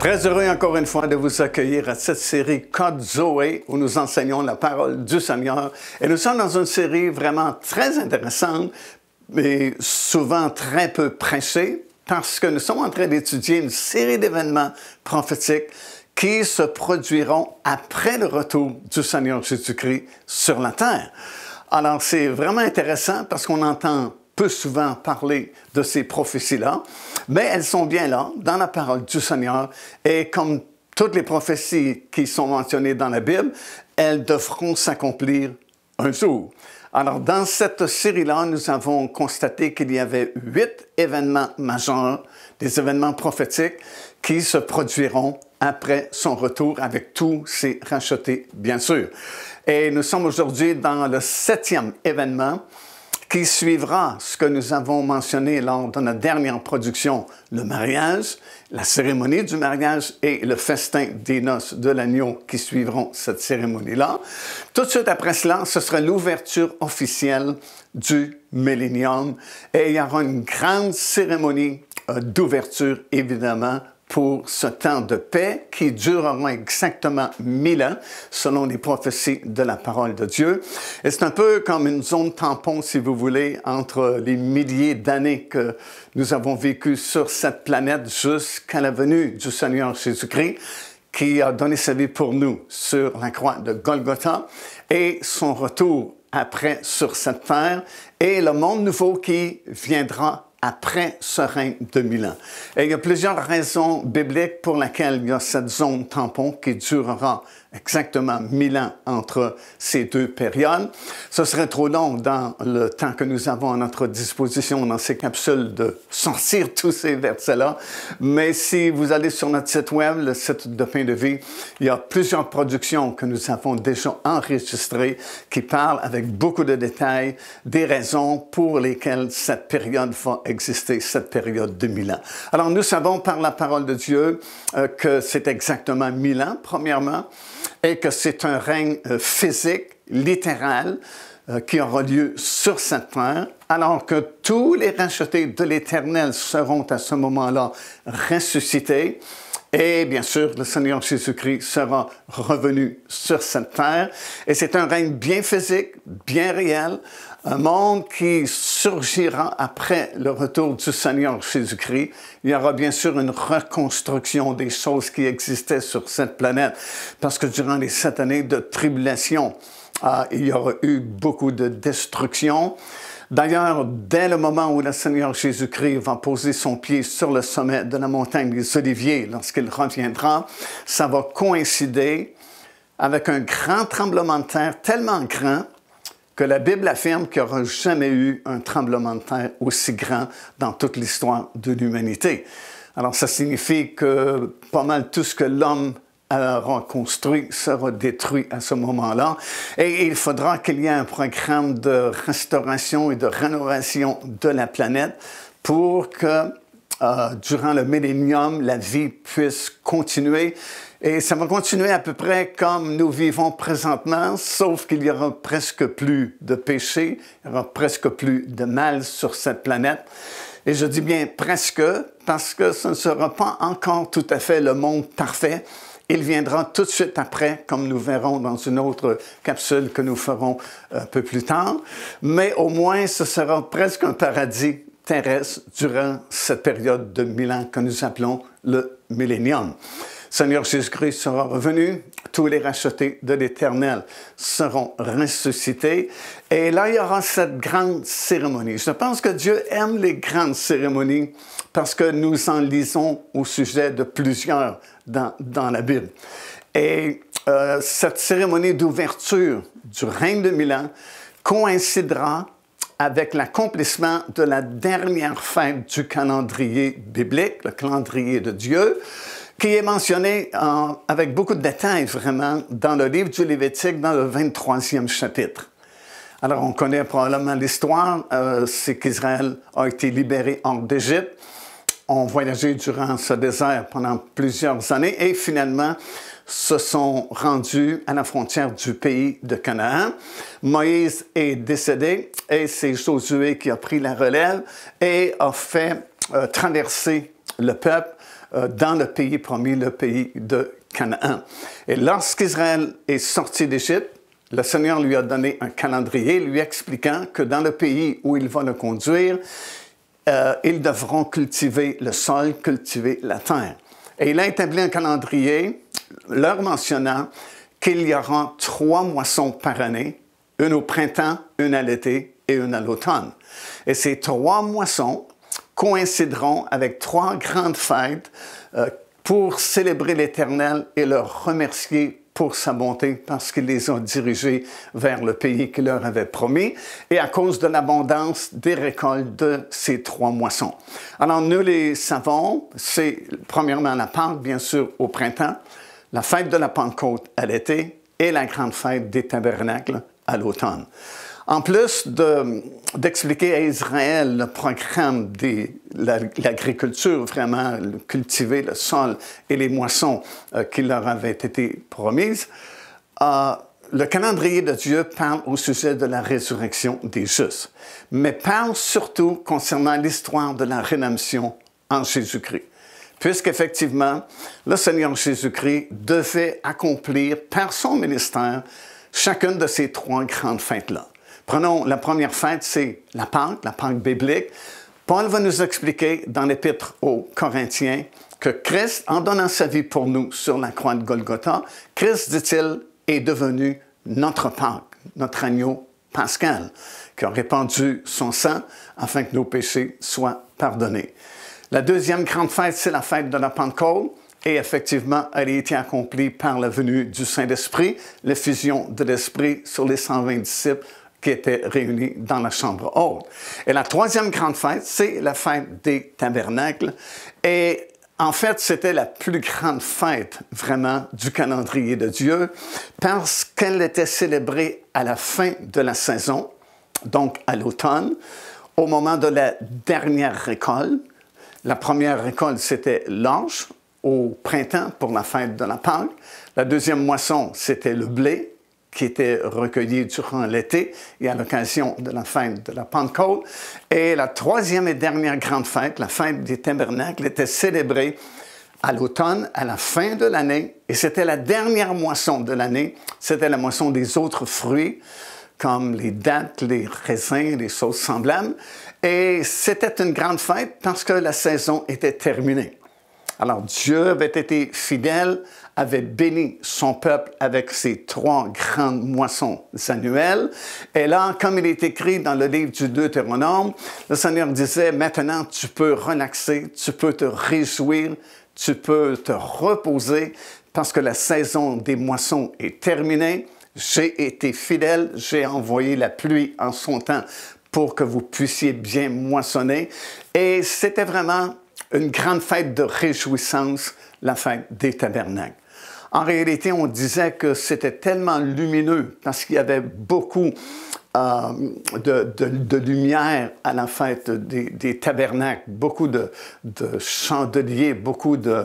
Très heureux encore une fois de vous accueillir à cette série Code Zoé où nous enseignons la parole du Seigneur. Et nous sommes dans une série vraiment très intéressante, mais souvent très peu prêchée, parce que nous sommes en train d'étudier une série d'événements prophétiques qui se produiront après le retour du Seigneur Jésus-Christ sur la terre. Alors c'est vraiment intéressant parce qu'on entend souvent parler de ces prophéties-là, mais elles sont bien là, dans la parole du Seigneur, et comme toutes les prophéties qui sont mentionnées dans la Bible, elles devront s'accomplir un jour. Alors, dans cette série-là, nous avons constaté qu'il y avait huit événements majeurs, des événements prophétiques qui se produiront après son retour avec tous ses rachetés, bien sûr. Et nous sommes aujourd'hui dans le septième événement qui suivra ce que nous avons mentionné lors de notre dernière production, le mariage, la cérémonie du mariage et le festin des noces de l'agneau qui suivront cette cérémonie-là. Tout de suite après cela, ce sera l'ouverture officielle du Millennium et il y aura une grande cérémonie euh, d'ouverture, évidemment, pour ce temps de paix qui durera exactement mille ans, selon les prophéties de la parole de Dieu. Et c'est un peu comme une zone tampon, si vous voulez, entre les milliers d'années que nous avons vécues sur cette planète jusqu'à la venue du Seigneur Jésus-Christ qui a donné sa vie pour nous sur la croix de Golgotha et son retour après sur cette terre et le monde nouveau qui viendra après ce règne de Milan. Et il y a plusieurs raisons bibliques pour lesquelles il y a cette zone tampon qui durera exactement 1000 ans entre ces deux périodes. Ce serait trop long dans le temps que nous avons à notre disposition dans ces capsules de sortir tous ces versets-là. Mais si vous allez sur notre site web, le site de Pain de Vie, il y a plusieurs productions que nous avons déjà enregistrées qui parlent avec beaucoup de détails des raisons pour lesquelles cette période va exister, cette période de mille ans. Alors nous savons par la parole de Dieu euh, que c'est exactement 1000 ans, premièrement et que c'est un règne euh, physique, littéral, euh, qui aura lieu sur cette terre, alors que tous les rachetés de l'Éternel seront à ce moment-là ressuscités. Et bien sûr, le Seigneur Jésus-Christ sera revenu sur cette terre. Et c'est un règne bien physique, bien réel, un monde qui surgira après le retour du Seigneur Jésus-Christ. Il y aura bien sûr une reconstruction des choses qui existaient sur cette planète, parce que durant les sept années de tribulation, ah, il y aura eu beaucoup de destruction. D'ailleurs, dès le moment où le Seigneur Jésus-Christ va poser son pied sur le sommet de la montagne des Oliviers, lorsqu'il reviendra, ça va coïncider avec un grand tremblement de terre, tellement grand que la Bible affirme qu'il n'y aura jamais eu un tremblement de terre aussi grand dans toute l'histoire de l'humanité. Alors ça signifie que pas mal tout ce que l'homme aura construit sera détruit à ce moment-là. Et il faudra qu'il y ait un programme de restauration et de rénovation de la planète pour que euh, durant le millénium, la vie puisse continuer. Et ça va continuer à peu près comme nous vivons présentement, sauf qu'il y aura presque plus de péché, il y aura presque plus de mal sur cette planète. Et je dis bien presque parce que ce ne sera pas encore tout à fait le monde parfait. Il viendra tout de suite après, comme nous verrons dans une autre capsule que nous ferons euh, un peu plus tard. Mais au moins, ce sera presque un paradis terrestre durant cette période de mille ans que nous appelons le millénium. Seigneur Jésus-Christ sera revenu tous les rachetés de l'Éternel seront ressuscités. Et là, il y aura cette grande cérémonie. Je pense que Dieu aime les grandes cérémonies parce que nous en lisons au sujet de plusieurs dans, dans la Bible. Et euh, cette cérémonie d'ouverture du règne de Milan coïncidera avec l'accomplissement de la dernière fête du calendrier biblique, le calendrier de Dieu, qui est mentionné avec beaucoup de détails vraiment dans le livre du Lévitique, dans le 23e chapitre. Alors, on connaît probablement l'histoire, euh, c'est qu'Israël a été libéré hors d'Égypte, ont voyagé durant ce désert pendant plusieurs années et finalement se sont rendus à la frontière du pays de Canaan. Moïse est décédé et c'est Josué qui a pris la relève et a fait euh, traverser le peuple euh, dans le pays promis, le pays de Canaan. Et lorsqu'Israël est sorti d'Égypte, le Seigneur lui a donné un calendrier lui expliquant que dans le pays où il va le conduire, euh, ils devront cultiver le sol, cultiver la terre. Et il a établi un calendrier leur mentionnant qu'il y aura trois moissons par année, une au printemps, une à l'été et une à l'automne. Et ces trois moissons coïncideront avec trois grandes fêtes euh, pour célébrer l'Éternel et le remercier pour sa bonté parce qu'il les ont dirigés vers le pays qu'il leur avait promis et à cause de l'abondance des récoltes de ces trois moissons. Alors nous les savons, c'est premièrement la Pâque, bien sûr, au printemps, la fête de la Pentecôte à l'été et la grande fête des tabernacles à l'automne. En plus d'expliquer à Israël le programme de l'agriculture, vraiment cultiver le sol et les moissons euh, qui leur avaient été promises, euh, le calendrier de Dieu parle au sujet de la résurrection des justes, mais parle surtout concernant l'histoire de la rédemption en Jésus-Christ puisqu'effectivement, le Seigneur Jésus-Christ devait accomplir par son ministère chacune de ces trois grandes fêtes-là. Prenons la première fête, c'est la Pâque, la Pâque biblique. Paul va nous expliquer dans l'épître aux Corinthiens que Christ, en donnant sa vie pour nous sur la croix de Golgotha, Christ, dit-il, est devenu notre Pâque, notre agneau pascal, qui a répandu son sang afin que nos péchés soient pardonnés. La deuxième grande fête, c'est la fête de la Pentecôte. Et effectivement, elle a été accomplie par la venue du Saint-Esprit, l'effusion de l'Esprit sur les 120 disciples qui étaient réunis dans la chambre haute. Et la troisième grande fête, c'est la fête des tabernacles. Et en fait, c'était la plus grande fête vraiment du calendrier de Dieu parce qu'elle était célébrée à la fin de la saison, donc à l'automne, au moment de la dernière récolte. La première récolte, c'était l'ange, au printemps pour la fête de la Pâque. La deuxième moisson, c'était le blé qui était recueillie durant l'été et à l'occasion de la fin de la Pentecôte. Et la troisième et dernière grande fête, la fête des tabernacles, était célébrée à l'automne, à la fin de l'année, et c'était la dernière moisson de l'année, c'était la moisson des autres fruits, comme les dattes, les raisins, les sauces semblables, et c'était une grande fête parce que la saison était terminée. Alors Dieu avait été fidèle avait béni son peuple avec ses trois grandes moissons annuelles. Et là, comme il est écrit dans le livre du Deutéronome, le Seigneur disait, maintenant tu peux relaxer, tu peux te réjouir, tu peux te reposer parce que la saison des moissons est terminée. J'ai été fidèle, j'ai envoyé la pluie en son temps pour que vous puissiez bien moissonner. Et c'était vraiment une grande fête de réjouissance, la fête des tabernacles. En réalité, on disait que c'était tellement lumineux parce qu'il y avait beaucoup euh, de, lumière à la fête des, tabernacles, beaucoup de, chandeliers, beaucoup euh,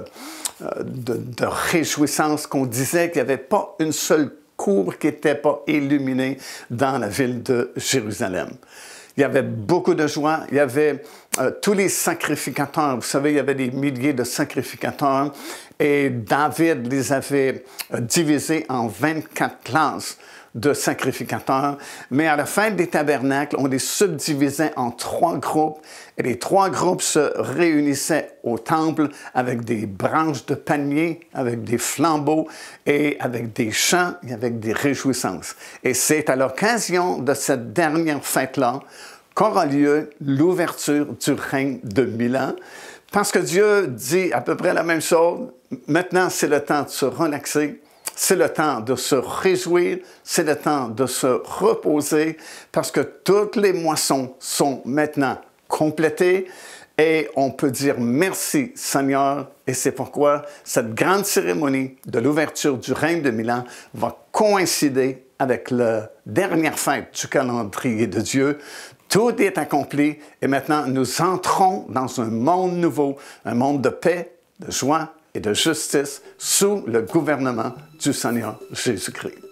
de, réjouissances qu'on disait qu'il n'y avait pas une seule cour qui n'était pas illuminée dans la ville de Jérusalem. Il y avait beaucoup de joie, il y avait euh, tous les sacrificateurs, vous savez, il y avait des milliers de sacrificateurs, et David les avait euh, divisés en 24 classes de sacrificateurs, mais à la fin des tabernacles, on les subdivisait en trois groupes et les trois groupes se réunissaient au temple avec des branches de panier, avec des flambeaux et avec des chants et avec des réjouissances. Et c'est à l'occasion de cette dernière fête-là qu'aura lieu l'ouverture du règne de Milan, parce que Dieu dit à peu près la même chose. Maintenant, c'est le temps de se relaxer, c'est le temps de se réjouir, c'est le temps de se reposer, parce que toutes les moissons sont maintenant complétées. Et on peut dire merci Seigneur, et c'est pourquoi cette grande cérémonie de l'ouverture du règne de Milan va coïncider avec la dernière fête du calendrier de Dieu. Tout est accompli et maintenant nous entrons dans un monde nouveau, un monde de paix, de joie et de justice sous le gouvernement du Seigneur Jésus-Christ.